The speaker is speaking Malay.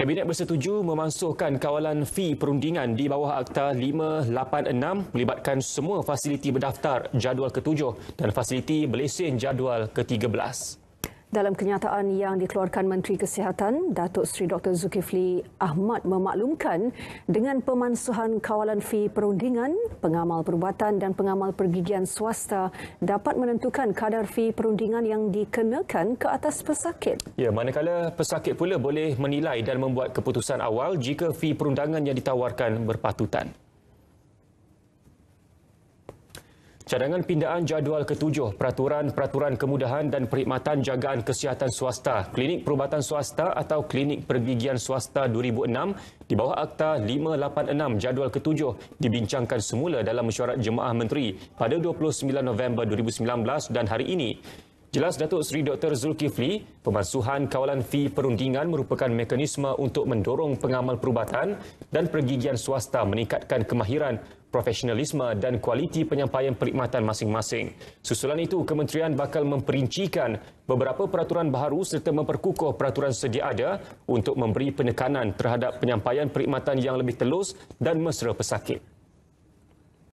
Kabinet bersetuju memansuhkan kawalan fi perundingan di bawah Akta 586 melibatkan semua fasiliti berdaftar jadual ketujuh dan fasiliti berlesen jadual ketiga belas. Dalam kenyataan yang dikeluarkan Menteri Kesihatan, Datuk Seri Dr. Zulkifli Ahmad memaklumkan dengan pemansuhan kawalan fee perundingan, pengamal perubatan dan pengamal pergigian swasta dapat menentukan kadar fee perundingan yang dikenakan ke atas pesakit. Ya, manakala pesakit pula boleh menilai dan membuat keputusan awal jika fee perundangan yang ditawarkan berpatutan. Cadangan pindaan jadual ketujuh peraturan-peraturan kemudahan dan perkhidmatan jagaan kesihatan swasta, klinik perubatan swasta atau klinik pergigian swasta 2006 di bawah Akta 586 jadual ketujuh dibincangkan semula dalam mesyuarat Jemaah Menteri pada 29 November 2019 dan hari ini. Jelas Datuk Seri Dr. Zulkifli, pemasuhan kawalan fee perundingan merupakan mekanisme untuk mendorong pengamal perubatan dan pergigian swasta meningkatkan kemahiran, profesionalisme dan kualiti penyampaian perkhidmatan masing-masing. Susulan itu, Kementerian bakal memperincikan beberapa peraturan baru serta memperkukuh peraturan sedia ada untuk memberi penekanan terhadap penyampaian perkhidmatan yang lebih telus dan mesra pesakit.